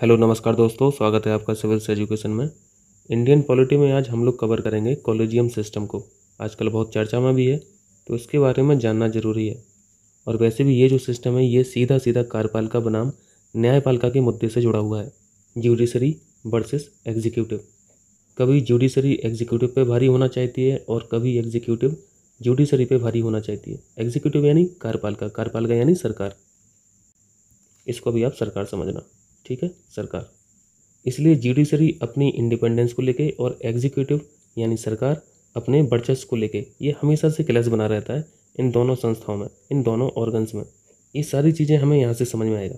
hello नमस्कार दोस्तों स्वागत है आपका सिविल्स एजुकेशन में इंडियन पॉलिटी में आज हम लोग कवर करेंगे कॉलेजियम सिस्टम को आजकल बहुत चर्चा में भी है तो इसके बारे में जानना जरूरी है और वैसे भी ये जो सिस्टम है ये सीधा सीधा कार्यपालिका बनाम न्यायपालिका के मुद्दे से जुड़ा हुआ है जुडिशरी वर्सेस एग्जीक्यूटिव कभी जुडिशरी एग्जीक्यूटिव पे भारी होना चाहती है और कभी एग्जीक्यूटिव जुडिशरी पे भारी होना चाहती है एग्जीक्यूटिव यानी कार्यपालिका कार्यपालिका यानी सरकार इसको भी आप सरकार समझना ठीक है सरकार इसलिए जुडिशरी अपनी इंडिपेंडेंस को लेके और एग्जीक्यूटिव यानी सरकार अपने वर्चस्व को लेके ये हमेशा से क्लैश बना रहता है इन दोनों संस्थाओं में इन दोनों ऑर्गन्स में ये सारी चीज़ें हमें यहाँ से समझ में आएगा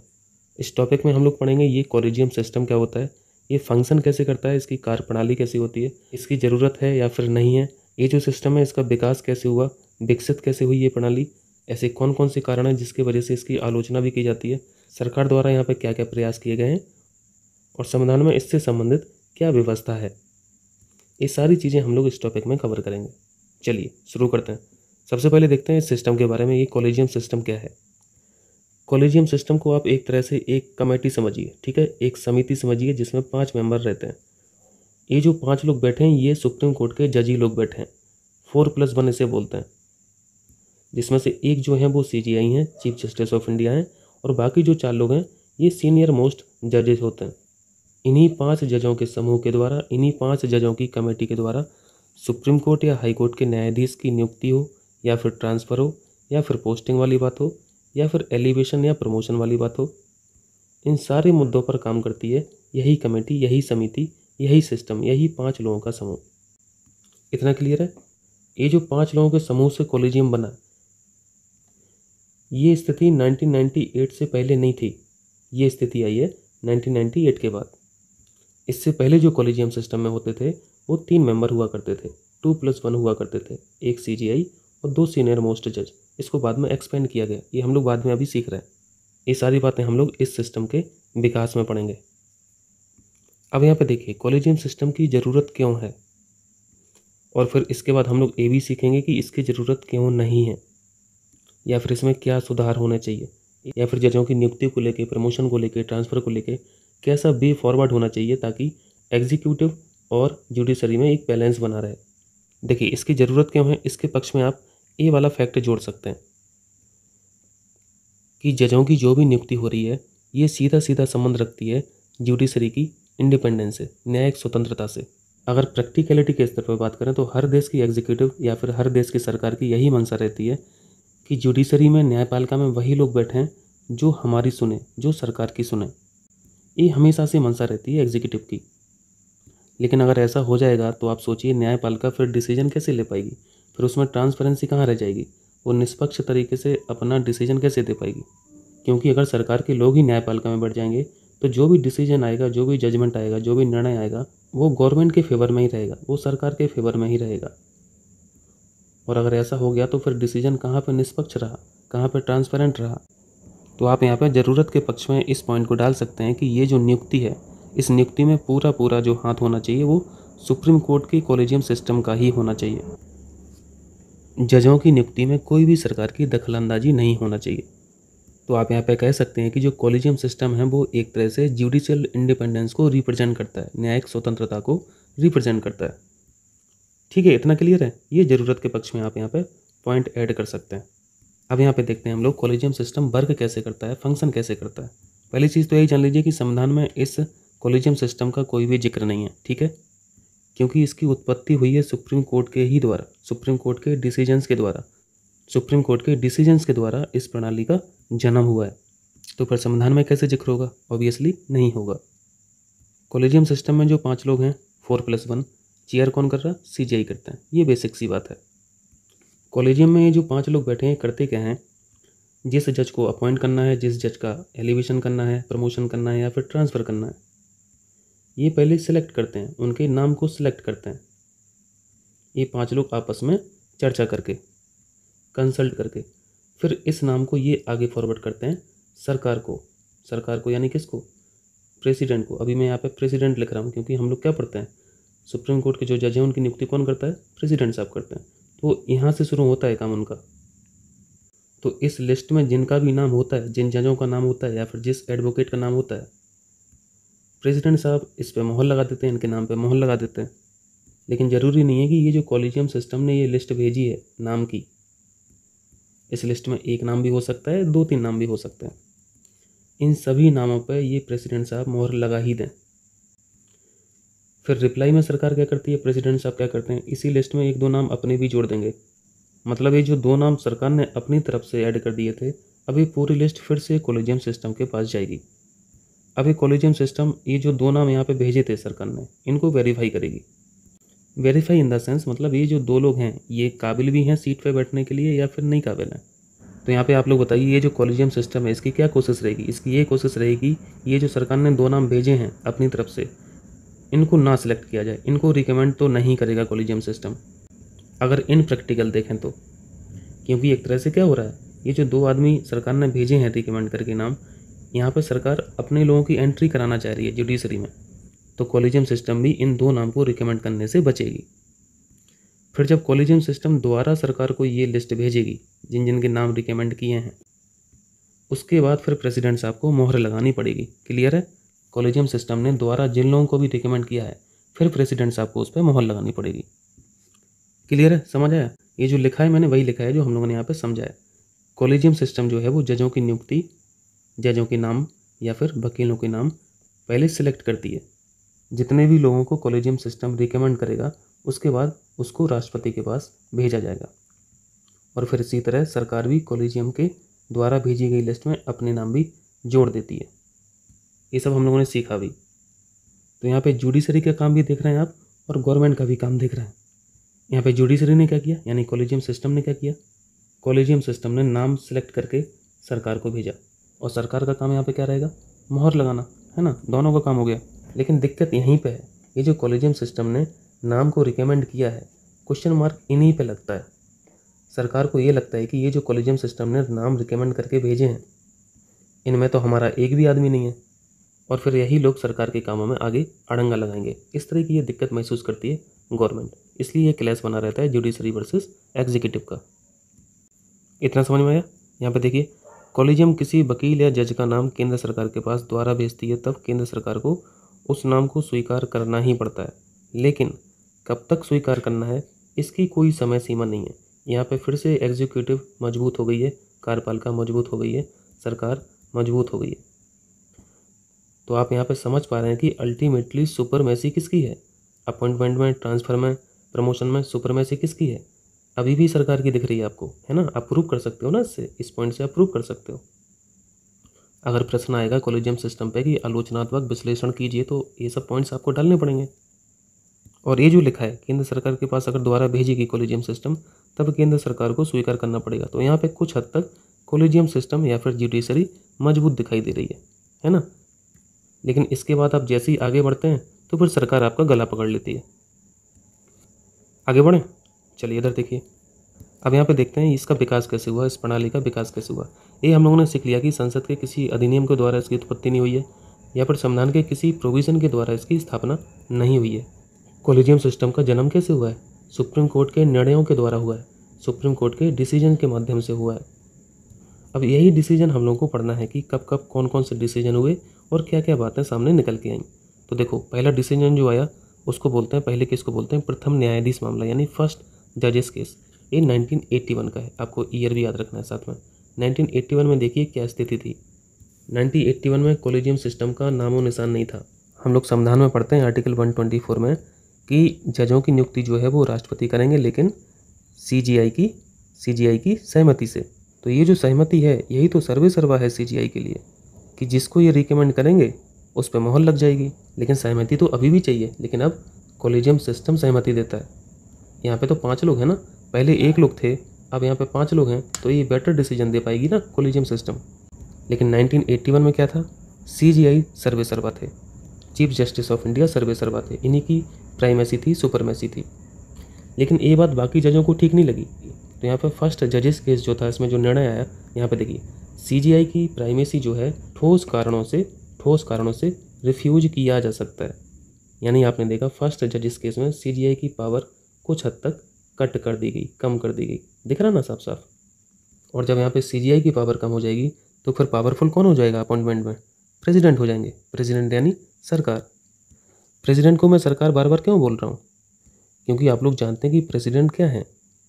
इस टॉपिक में हम लोग पढ़ेंगे ये कॉलेजियम सिस्टम क्या होता है ये फंक्शन कैसे करता है इसकी कार्य प्रणाली कैसी होती है इसकी ज़रूरत है या फिर नहीं है ये जो सिस्टम है इसका विकास कैसे हुआ विकसित कैसे हुई ये प्रणाली ऐसे कौन कौन से कारण हैं जिसकी वजह से इसकी आलोचना भी की जाती है सरकार द्वारा यहाँ पर क्या क्या प्रयास किए गए हैं और संविधान में इससे संबंधित क्या व्यवस्था है ये सारी चीज़ें हम लोग इस टॉपिक में कवर करेंगे चलिए शुरू करते हैं सबसे पहले देखते हैं इस सिस्टम के बारे में ये कॉलेजियम सिस्टम क्या है कॉलेजियम सिस्टम को आप एक तरह से एक कमेटी समझिए ठीक है एक समिति समझिए जिसमें पाँच मेंबर रहते हैं ये जो पाँच लोग बैठे हैं ये सुप्रीम कोर्ट के जज ही लोग बैठे हैं फोर प्लस वन इसे बोलते हैं जिसमें से एक जो हैं वो सी जी आई हैं चीफ जस्टिस ऑफ इंडिया हैं और बाकी जो चार लोग हैं ये सीनियर मोस्ट जजेस होते हैं इन्हीं पांच जजों के समूह के द्वारा इन्हीं पांच जजों की कमेटी के द्वारा सुप्रीम कोर्ट या हाई कोर्ट के न्यायाधीश की नियुक्ति हो या फिर ट्रांसफ़र हो या फिर पोस्टिंग वाली बात हो या फिर एलिवेशन या प्रमोशन वाली बात हो इन सारे मुद्दों पर काम करती है यही कमेटी यही समिति यही सिस्टम यही पाँच लोगों का समूह इतना क्लियर है ये जो पाँच लोगों के समूह से कॉलेजियम बना ये स्थिति 1998 से पहले नहीं थी ये स्थिति आई है 1998 के बाद इससे पहले जो कॉलेजियम सिस्टम में होते थे वो तीन मेंबर हुआ करते थे टू प्लस वन हुआ करते थे एक सी और दो सीनियर मोस्ट जज इसको बाद में एक्सपेंड किया गया ये हम लोग बाद में अभी सीख रहे हैं ये सारी बातें हम लोग इस सिस्टम के विकास में पढ़ेंगे अब यहाँ पे देखिए कॉलेजियम सिस्टम की ज़रूरत क्यों है और फिर इसके बाद हम लोग ये भी सीखेंगे कि इसकी ज़रूरत क्यों नहीं है या फिर इसमें क्या सुधार होना चाहिए या फिर जजों की नियुक्ति को लेकर प्रमोशन को लेकर ट्रांसफ़र को लेकर कैसा वे फॉरवर्ड होना चाहिए ताकि एग्जीक्यूटिव और जुडिशरी में एक बैलेंस बना रहे देखिए इसकी ज़रूरत क्यों है इसके पक्ष में आप ये वाला फैक्ट जोड़ सकते हैं कि जजों की जो भी नियुक्ति हो रही है ये सीधा सीधा संबंध रखती है जुडिशरी की इंडिपेंडेंस से न्यायिक स्वतंत्रता से अगर प्रैक्टिकलिटी के स्तर पर बात करें तो हर देश की एग्जीक्यूटिव या फिर हर देश की सरकार की यही मंशा रहती है कि जुडिशरी में न्यायपालिका में वही लोग बैठे हैं जो हमारी सुने जो सरकार की सुने ये हमेशा से मंशा रहती है एग्जीक्यूटिव की लेकिन अगर ऐसा हो जाएगा तो आप सोचिए न्यायपालिका फिर डिसीजन कैसे ले पाएगी फिर उसमें ट्रांसपेरेंसी कहाँ रह जाएगी वो निष्पक्ष तरीके से अपना डिसीजन कैसे दे पाएगी क्योंकि अगर सरकार के लोग ही न्यायपालिका में बैठ जाएंगे तो जो भी डिसीजन आएगा जो भी जजमेंट आएगा जो भी निर्णय आएगा वो गवर्नमेंट के फेवर में ही रहेगा वो सरकार के फेवर में ही रहेगा और अगर ऐसा हो गया तो फिर डिसीजन कहाँ पर निष्पक्ष रहा कहाँ पर ट्रांसपेरेंट रहा तो आप यहाँ पर ज़रूरत के पक्ष में इस पॉइंट को डाल सकते हैं कि ये जो नियुक्ति है इस नियुक्ति में पूरा पूरा जो हाथ होना चाहिए वो सुप्रीम कोर्ट के कॉलेजियम सिस्टम का ही होना चाहिए जजों की नियुक्ति में कोई भी सरकार की दखलंदाजी नहीं होना चाहिए तो आप यहाँ पे कह सकते हैं कि जो कॉलेजियम सिस्टम है वो एक तरह से जुडिशियल इंडिपेंडेंस को रिप्रेजेंट करता है न्यायिक स्वतंत्रता को रिप्रेजेंट करता है ठीक है इतना क्लियर है ये ज़रूरत के पक्ष में आप यहाँ पे पॉइंट ऐड कर सकते हैं अब यहाँ पे देखते हैं हम लोग कॉलेजियम सिस्टम वर्क कैसे करता है फंक्शन कैसे करता है पहली चीज़ तो यही जान लीजिए कि संविधान में इस कॉलेजियम सिस्टम का कोई भी जिक्र नहीं है ठीक है क्योंकि इसकी उत्पत्ति हुई है सुप्रीम कोर्ट के ही द्वारा सुप्रीम कोर्ट के डिसीजंस के द्वारा सुप्रीम कोर्ट के डिसीजंस के द्वारा इस प्रणाली का जन्म हुआ है तो फिर संविधान में कैसे जिक्र होगा ऑब्वियसली नहीं होगा कॉलेजियम सिस्टम में जो पाँच लोग हैं फोर प्लस वन चेयर कौन कर रहा है सी करता है ये बेसिक सी बात है कॉलेजियम में जो पाँच लोग बैठे हैं करते क्या हैं जिस जज को अपॉइंट करना है जिस जज का एलिवेशन करना है प्रमोशन करना है या फिर ट्रांसफ़र करना है ये पहले सिलेक्ट करते हैं उनके नाम को सिलेक्ट करते हैं ये पांच लोग आपस में चर्चा करके कंसल्ट करके फिर इस नाम को ये आगे फॉरवर्ड करते हैं सरकार को सरकार को यानी किसको प्रेसिडेंट को अभी मैं यहाँ पे प्रेसिडेंट लिख रहा हूँ क्योंकि हम लोग क्या पढ़ते हैं सुप्रीम कोर्ट के जो जज हैं उनकी नियुक्ति कौन करता है प्रेसिडेंट साहब करते हैं तो यहाँ से शुरू होता है काम उनका तो इस लिस्ट में जिनका भी नाम होता है जिन जजों का नाम होता है या फिर जिस एडवोकेट का नाम होता है प्रेसिडेंट साहब इस पर मोहर लगा देते हैं इनके नाम पर मोहर लगा देते हैं लेकिन ज़रूरी नहीं है कि ये जो कॉलेजियम सिस्टम ने ये लिस्ट भेजी है नाम की इस लिस्ट में एक नाम भी हो सकता है दो तीन नाम भी हो सकते हैं इन सभी नामों पर ये प्रेसिडेंट साहब मोहर लगा ही दें फिर रिप्लाई में सरकार क्या करती है प्रेसिडेंट साहब क्या करते हैं इसी लिस्ट में एक दो नाम अपने भी जोड़ देंगे मतलब ये जो दो नाम सरकार ने अपनी तरफ से ऐड कर दिए थे अभी पूरी लिस्ट फिर से कॉलेजियम सिस्टम के पास जाएगी अभी कॉलेजियम सिस्टम ये जो दो नाम यहाँ पे भेजे थे सरकार ने इनको वेरीफाई करेगी वेरीफाई इन द सेंस मतलब ये जो दो लोग हैं ये काबिल भी हैं सीट पे बैठने के लिए या फिर नहीं काबिल हैं तो यहाँ पे आप लोग बताइए ये जो कॉलेजियम सिस्टम है इसकी क्या कोशिश रहेगी इसकी ये कोशिश रहेगी ये जो सरकार ने दो नाम भेजे हैं अपनी तरफ से इनको ना सिलेक्ट किया जाए इनको रिकमेंड तो नहीं करेगा कॉलेजियम सिस्टम अगर इन प्रैक्टिकल देखें तो क्योंकि एक तरह से क्या हो रहा है ये जो दो आदमी सरकार ने भेजे हैं रिकमेंड करके नाम यहाँ पर सरकार अपने लोगों की एंट्री कराना चाह रही है जुडिशरी में तो कॉलेजियम सिस्टम भी इन दो नाम को रिकमेंड करने से बचेगी फिर जब कॉलेजियम सिस्टम द्वारा सरकार को ये लिस्ट भेजेगी जिन जिन के नाम रिकमेंड किए हैं उसके बाद फिर प्रेसिडेंट साहब को मोहर लगानी पड़ेगी क्लियर है कॉलेजियम सिस्टम ने द्वारा जिन लोगों को भी रिकमेंड किया है फिर प्रेसिडेंट साहब को उस पर मोहर लगानी पड़ेगी क्लियर है समझ आया ये जो लिखा है मैंने वही लिखा है जो हम लोगों ने यहाँ पर समझा है कॉलेजियम सिस्टम जो है वो जजों की नियुक्ति जजों के नाम या फिर वकीलों के नाम पहले सिलेक्ट करती है जितने भी लोगों को कॉलेजियम सिस्टम रिकमेंड करेगा उसके बाद उसको राष्ट्रपति के पास भेजा जाएगा और फिर इसी तरह सरकार भी कॉलेजियम के द्वारा भेजी गई लिस्ट में अपने नाम भी जोड़ देती है ये सब हम लोगों ने सीखा भी तो यहाँ पे जुडिशरी का काम भी देख रहे हैं आप और गवर्नमेंट का भी काम देख रहे हैं यहाँ पे जुडिशरी ने क्या किया यानी कॉलेजियम सिस्टम ने क्या किया कॉलेजियम सिस्टम ने नाम सेलेक्ट करके सरकार को भेजा और सरकार का काम यहाँ पे क्या रहेगा मोहर लगाना है ना दोनों का काम हो गया लेकिन दिक्कत यहीं पे है ये जो कॉलेजियम सिस्टम ने नाम को रिकमेंड किया है क्वेश्चन मार्क इन्हीं पे लगता है सरकार को ये लगता है कि ये जो कॉलेजियम सिस्टम ने नाम रिकमेंड करके भेजे हैं इनमें तो हमारा एक भी आदमी नहीं है और फिर यही लोग सरकार के कामों में आगे अड़ंगा लगाएंगे इस तरह की ये दिक्कत महसूस करती है गवर्नमेंट इसलिए ये क्लैश बना रहता है जुडिशरी वर्सेस एग्जीक्यूटिव का इतना समझ में आया यहाँ पे देखिए कॉलेजियम किसी वकील या जज का नाम केंद्र सरकार के पास द्वारा भेजती है तब केंद्र सरकार को उस नाम को स्वीकार करना ही पड़ता है लेकिन कब तक स्वीकार करना है इसकी कोई समय सीमा नहीं है यहाँ पे फिर से एग्जीक्यूटिव मजबूत हो गई है कार्यपालिका मजबूत हो गई है सरकार मजबूत हो गई है तो आप यहाँ पर समझ पा रहे हैं कि अल्टीमेटली सुपर मैसी किसकी है अपॉइंटमेंट में ट्रांसफ़र में प्रमोशन में सुपर मैसी किसकी है अभी भी सरकार की दिख रही है आपको है ना आप प्रूव कर सकते हो ना इससे इस पॉइंट से आप प्रूव कर सकते हो अगर प्रश्न आएगा कॉलेजियम सिस्टम पे कि आलोचनात्मक विश्लेषण कीजिए तो ये सब पॉइंट्स आपको डालने पड़ेंगे और ये जो लिखा है केंद्र सरकार के पास अगर दोबारा भेजेगी कॉलेजियम सिस्टम तब केंद्र सरकार को स्वीकार करना पड़ेगा तो यहाँ पे कुछ हद तक कॉलेजियम सिस्टम या फिर जुडिशरी मजबूत दिखाई दे रही है है ना लेकिन इसके बाद आप जैसे ही आगे बढ़ते हैं तो फिर सरकार आपका गला पकड़ लेती है आगे बढ़ें चलिए इधर देखिए अब यहाँ पे देखते हैं इसका विकास कैसे हुआ इस प्रणाली का विकास कैसे हुआ ये हम लोगों ने सीख लिया कि संसद के किसी अधिनियम के द्वारा इसकी उत्पत्ति नहीं हुई है या फिर संविधान के किसी प्रोविज़न के द्वारा इसकी स्थापना नहीं हुई है कॉलेजियम सिस्टम का जन्म कैसे हुआ है सुप्रीम कोर्ट के निर्णयों के द्वारा हुआ है सुप्रीम कोर्ट के डिसीजन के माध्यम से हुआ है अब यही डिसीजन हम लोगों को पढ़ना है कि कब कब कौन कौन से डिसीजन हुए और क्या क्या बातें सामने निकल के आई तो देखो पहला डिसीजन जो आया उसको बोलते हैं पहले केस को बोलते हैं प्रथम न्यायाधीश मामला यानी फर्स्ट जजेस केस ये 1981 का है आपको ईयर भी याद रखना है साथ में 1981 में देखिए क्या स्थिति थी 1981 में कॉलेजियम सिस्टम का नामो निशान नहीं था हम लोग संविधान में पढ़ते हैं आर्टिकल 124 में कि जजों की नियुक्ति जो है वो राष्ट्रपति करेंगे लेकिन सी की सी की सहमति से तो ये जो सहमति है यही तो सर्वे सर्वा है सी के लिए कि जिसको ये रिकमेंड करेंगे उस पर मोहर लग जाएगी लेकिन सहमति तो अभी भी चाहिए लेकिन अब कॉलेजियम सिस्टम सहमति देता है यहाँ पे तो पाँच लोग हैं ना पहले एक लोग थे अब यहाँ पे पाँच लोग हैं तो ये बेटर डिसीजन दे पाएगी ना कॉलेजियम सिस्टम लेकिन 1981 में क्या था सी जी आई सर्वे सर्वा थे चीफ जस्टिस ऑफ इंडिया सर्वे सर्वा थे इन्हीं की प्राइमेसी थी सुपरमेसी थी लेकिन ये बात बाकी जजों को ठीक नहीं लगी तो यहाँ पर फर्स्ट जजेस केस जो था इसमें जो निर्णय आया यहाँ पर देखिए सी की प्राइमेसी जो है ठोस कारणों से ठोस कारणों से रिफ्यूज किया जा सकता है यानी आपने देखा फर्स्ट जजिस केस में सी की पावर कुछ हद तक कट कर दी गई कम कर दी गई दिख रहा ना साफ साफ और जब यहाँ पे सी की पावर कम हो जाएगी तो फिर पावरफुल कौन हो जाएगा अपॉइंटमेंट में प्रेसिडेंट हो जाएंगे प्रेसिडेंट यानी सरकार प्रेसिडेंट को मैं सरकार बार बार क्यों बोल रहा हूँ क्योंकि आप लोग जानते हैं कि प्रेसिडेंट क्या है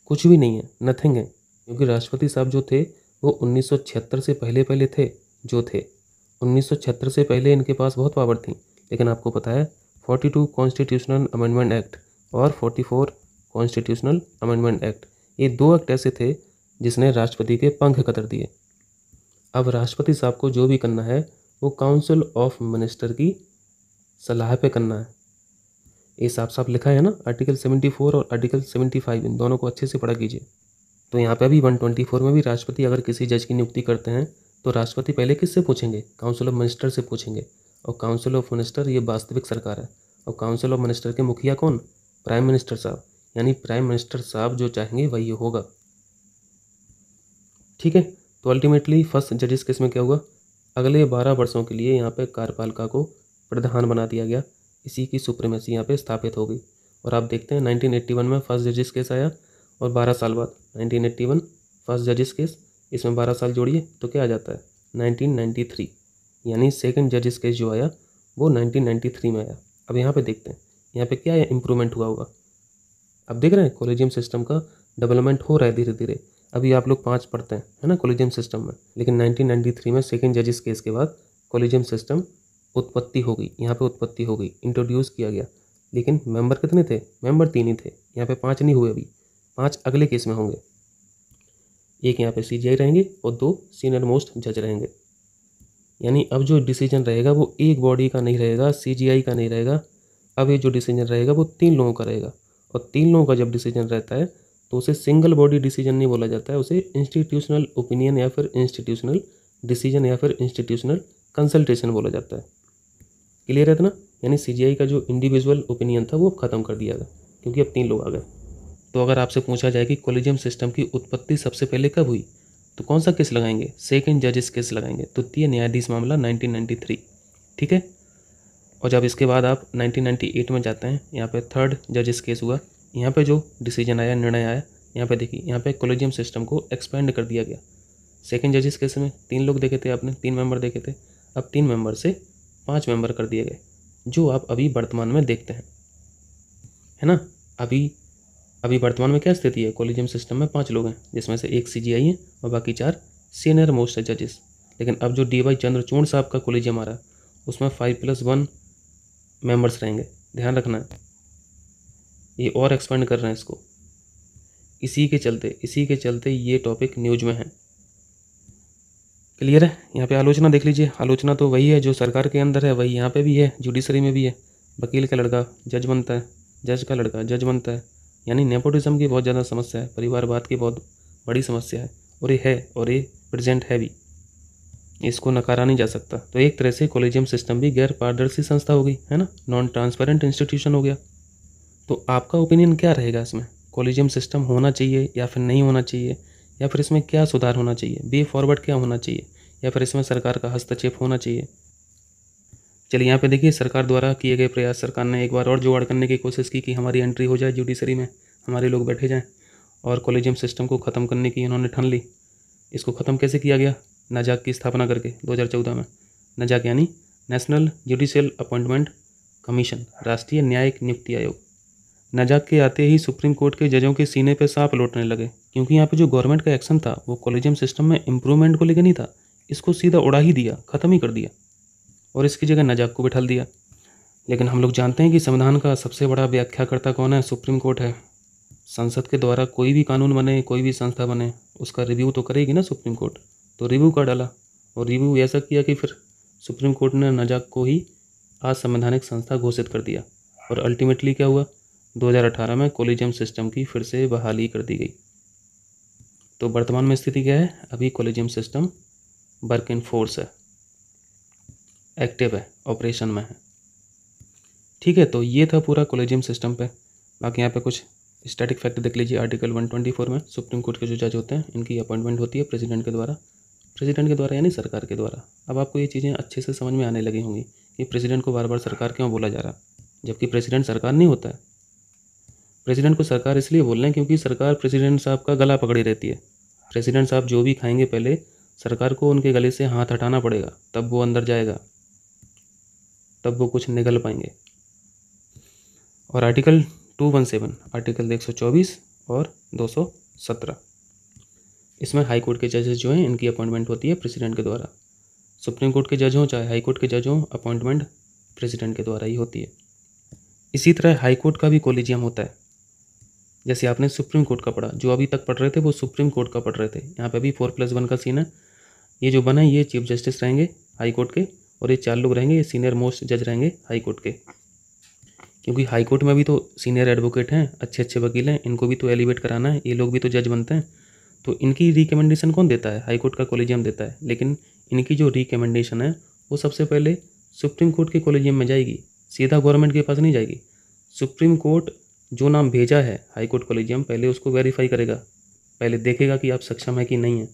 कुछ भी नहीं है नथिंग है क्योंकि राष्ट्रपति साहब जो थे वो उन्नीस से पहले पहले थे जो थे उन्नीस से पहले इनके पास बहुत पावर थी लेकिन आपको पता है 42 कॉन्स्टिट्यूशनल अमेंडमेंट एक्ट और 44 कॉन्स्टिट्यूशनल अमेंडमेंट एक्ट ये दो एक्ट ऐसे थे जिसने राष्ट्रपति के पंख कतर दिए अब राष्ट्रपति साहब को जो भी करना है वो काउंसिल ऑफ मिनिस्टर की सलाह पे करना है ये साफ साफ लिखा है ना आर्टिकल 74 और आर्टिकल 75 इन दोनों को अच्छे से पढ़ा कीजिए तो यहाँ पे अभी 124 में भी राष्ट्रपति अगर किसी जज की नियुक्ति करते हैं तो राष्ट्रपति पहले किससे पूछेंगे काउंसिल ऑफ मिनिस्टर से पूछेंगे और काउंसिल ऑफ मिनिस्टर ये वास्तविक सरकार है और काउंसिल ऑफ मिनिस्टर के मुखिया कौन प्राइम मिनिस्टर साहब यानी प्राइम मिनिस्टर साहब जो चाहेंगे वही होगा ठीक है तो अल्टीमेटली फर्स्ट जजिस केस में क्या हुआ अगले बारह वर्षों के लिए यहाँ पे कार्यपालिका को प्रधान बना दिया गया इसी की सुप्रीमेसी यहाँ पे स्थापित हो गई और आप देखते हैं 1981 में फर्स्ट जजिस केस आया और बारह साल बाद नाइनटीन एट्टी वन फर्स्ट जजिस केस इसमें बारह साल जोड़िए तो क्या आ जाता है नाइनटीन नाइन्टी थ्री यानी सेकेंड जजिस केस जो आया वो नाइनटीन नाइन्टी थ्री में आया अब यहाँ पे देखते हैं यहाँ पे क्या इम्प्रूवमेंट हुआ होगा अब देख रहे हैं कॉलेजियम सिस्टम का डेवलपमेंट हो रहा है धीरे धीरे अभी आप लोग पाँच पढ़ते हैं है ना कॉलेजियम सिस्टम में लेकिन 1993 में सेकेंड जजिस केस के बाद कॉलेजियम सिस्टम उत्पत्ति हो गई यहाँ पे उत्पत्ति हो गई इंट्रोड्यूस किया गया लेकिन मेंबर कितने थे मेंबर तीन ही थे यहाँ पे पाँच नहीं हुए अभी पाँच अगले केस में होंगे एक यहाँ पे सीजीआई रहेंगे और दो सीनियर मोस्ट जज रहेंगे यानी अब जो डिसीजन रहेगा वो एक बॉडी का नहीं रहेगा सीजीआई का नहीं रहेगा अब ये जो डिसीजन रहेगा वो तीन लोगों का रहेगा और तीन लोगों का जब डिसीजन रहता है तो उसे सिंगल बॉडी डिसीजन नहीं बोला जाता है उसे इंस्टीट्यूशनल ओपिनियन या फिर इंस्टीट्यूशनल डिसीजन या फिर इंस्टीट्यूशनल कंसल्टेशन बोला जाता है क्लियर है इतना यानी सीजीआई का जो इंडिविजुअल ओपिनियन था वो ख़त्म कर दिया गया क्योंकि अब तीन लोग आ गए तो अगर आपसे पूछा जाए कि कोलिजियम सिस्टम की उत्पत्ति सबसे पहले कब हुई तो कौन सा केस लगाएंगे सेकेंड जजिस केस लगाएंगे तृतीय तो न्यायाधीश मामला 1993 ठीक है और जब इसके बाद आप 1998 में जाते हैं यहाँ पे थर्ड जजेस केस हुआ यहाँ पे जो डिसीजन आया निर्णय आया यहाँ पे देखिए यहाँ पे कोलिजियम सिस्टम को एक्सपेंड कर दिया गया सेकेंड जजेस केस में तीन लोग देखे थे आपने तीन मेंबर देखे थे अब तीन मेंबर से पाँच मेंबर कर दिए गए जो आप अभी वर्तमान में देखते हैं है ना अभी अभी वर्तमान में क्या स्थिति है कॉलेजियम सिस्टम में पाँच लोग हैं जिसमें से एक सी जी आई है और बाकी चार सीनियर मोस्ट जजेस लेकिन अब जो डी वाई चंद्रचूड़ साहब का कॉलेजियम आ रहा है उसमें फाइव प्लस वन मेम्बर्स रहेंगे ध्यान रखना है ये और एक्सपेंड कर रहे हैं इसको इसी के चलते इसी के चलते ये टॉपिक न्यूज में है क्लियर है यहाँ पे आलोचना देख लीजिए आलोचना तो वही है जो सरकार के अंदर है वही यहाँ पे भी है जुडिशरी में भी है वकील का लड़का जज बनता है जज का लड़का जज बनता है यानी नेपोटिज्म की बहुत ज़्यादा समस्या है परिवारवाद की बहुत बड़ी समस्या है और ये है और ये प्रेजेंट है भी इसको नकारा नहीं जा सकता तो एक तरह से कॉलेजियम सिस्टम भी गैर पारदर्शी संस्था हो गई है ना नॉन ट्रांसपेरेंट इंस्टीट्यूशन हो गया तो आपका ओपिनियन क्या रहेगा इसमें कॉलेजियम सिस्टम होना चाहिए या फिर नहीं होना चाहिए या फिर इसमें क्या सुधार होना चाहिए वे फॉरवर्ड क्या होना चाहिए या फिर इसमें सरकार का हस्तक्षेप होना चाहिए चलिए यहाँ पे देखिए सरकार द्वारा किए गए प्रयास सरकार ने एक बार और जुगाड़ करने की कोशिश की कि हमारी एंट्री हो जाए जुडिशरी में हमारे लोग बैठे जाएँ और कॉलेजियम सिस्टम को ख़त्म करने की इन्होंने ठन ली इसको ख़त्म कैसे किया गया नजाक की स्थापना करके 2014 में नजाक यानी नेशनल जुडिशियल अपॉइंटमेंट कमीशन राष्ट्रीय न्यायिक नियुक्ति आयोग नजाक के आते ही सुप्रीम कोर्ट के जजों के सीने पर सांप लौटने लगे क्योंकि यहाँ पे जो गवर्नमेंट का एक्शन था वो कॉलेजियम सिस्टम में इम्प्रूवमेंट को लेकर नहीं था इसको सीधा उड़ा ही दिया ख़त्म ही कर दिया और इसकी जगह नजाक को बिठल दिया लेकिन हम लोग जानते हैं कि संविधान का सबसे बड़ा व्याख्याकर्ता कौन है सुप्रीम कोर्ट है संसद के द्वारा कोई भी कानून बने कोई भी संस्था बने उसका रिव्यू तो करेगी ना सुप्रीम कोर्ट तो रिव्यू कर डाला और रिव्यू ऐसा किया कि फिर सुप्रीम कोर्ट ने नजाक को ही असंवैधानिक संस्था घोषित कर दिया और अल्टीमेटली क्या हुआ 2018 में कॉलेजियम सिस्टम की फिर से बहाली कर दी गई तो वर्तमान में स्थिति क्या है अभी collegium system work in force है एक्टिव है ऑपरेशन में है ठीक है तो ये था पूरा कोलेजियम सिस्टम पे बाकी यहाँ पे कुछ स्टैटिक फैक्ट देख लीजिए आर्टिकल 124 में सुप्रीम कोर्ट के जो जज होते हैं इनकी अपॉइंटमेंट होती है प्रेसिडेंट के द्वारा प्रेसिडेंट के द्वारा यानी सरकार के द्वारा अब आपको ये चीज़ें अच्छे से समझ में आने लगी होंगी कि प्रेसिडेंट को बार बार सरकार क्यों बोला जा रहा है जबकि प्रेसिडेंट सरकार नहीं होता है प्रेसिडेंट को सरकार इसलिए बोल रहे हैं क्योंकि सरकार प्रेसिडेंट साहब का गला पकड़ी रहती है प्रेसिडेंट साहब जो भी खाएंगे पहले सरकार को उनके गले से हाथ हटाना पड़ेगा तब वो अंदर जाएगा तब वो कुछ निकल पाएंगे और article two one seven article एक सौ चौबीस और दो सौ सत्रह इसमें हाई कोर्ट के जजेस जो हैं इनकी अपॉइंटमेंट होती है प्रेसिडेंट के द्वारा सुप्रीम कोर्ट के जज हों चाहे हाई कोर्ट के जज हों अपॉइंटमेंट प्रेसिडेंट के द्वारा ही होती है इसी तरह हाई कोर्ट का भी कॉलेजियम होता है जैसे आपने सुप्रीम कोर्ट का पढ़ा जो अभी तक पढ़ रहे थे वो सुप्रीम कोर्ट का पढ़ रहे थे यहाँ पे अभी फोर प्लस वन का सीन है ये जो बना है ये चीफ जस्टिस रहेंगे हाई कोर्ट के और ये चार लोग रहेंगे ये सीनियर मोस्ट जज रहेंगे हाई कोर्ट के क्योंकि हाई कोर्ट में भी तो सीनियर एडवोकेट हैं अच्छे अच्छे वकील हैं इनको भी तो एलिवेट कराना है ये लोग भी तो जज बनते हैं तो इनकी रिकमेंडेशन कौन देता है हाई कोर्ट का कॉलेजियम देता है लेकिन इनकी जो रिकमेंडेशन है वो सबसे पहले सुप्रीम कोर्ट के कॉलेजियम में जाएगी सीधा गवर्नमेंट के पास नहीं जाएगी सुप्रीम कोर्ट जो नाम भेजा है हाई कोर्ट कॉलेजियम पहले उसको वेरीफाई करेगा पहले देखेगा कि आप सक्षम है कि नहीं है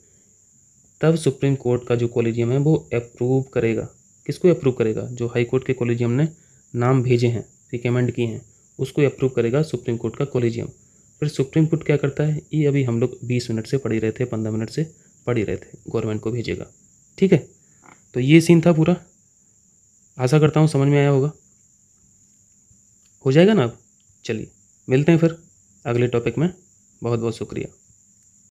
तब सुप्रीम कोर्ट का जो कॉलेजियम है वो अप्रूव करेगा किसको अप्रूव करेगा जो हाई कोर्ट के कॉलेजियम ने नाम भेजे हैं रिकमेंड किए हैं उसको अप्रूव करेगा सुप्रीम कोर्ट का कॉलेजियम फिर सुप्रीम कोर्ट क्या करता है ये अभी हम लोग बीस मिनट से पढ़ ही रहे थे पंद्रह मिनट से पढ़ ही रहे थे गवर्नमेंट को भेजेगा ठीक है तो ये सीन था पूरा आशा करता हूँ समझ में आया होगा हो जाएगा ना अब चलिए मिलते हैं फिर अगले टॉपिक में बहुत बहुत शुक्रिया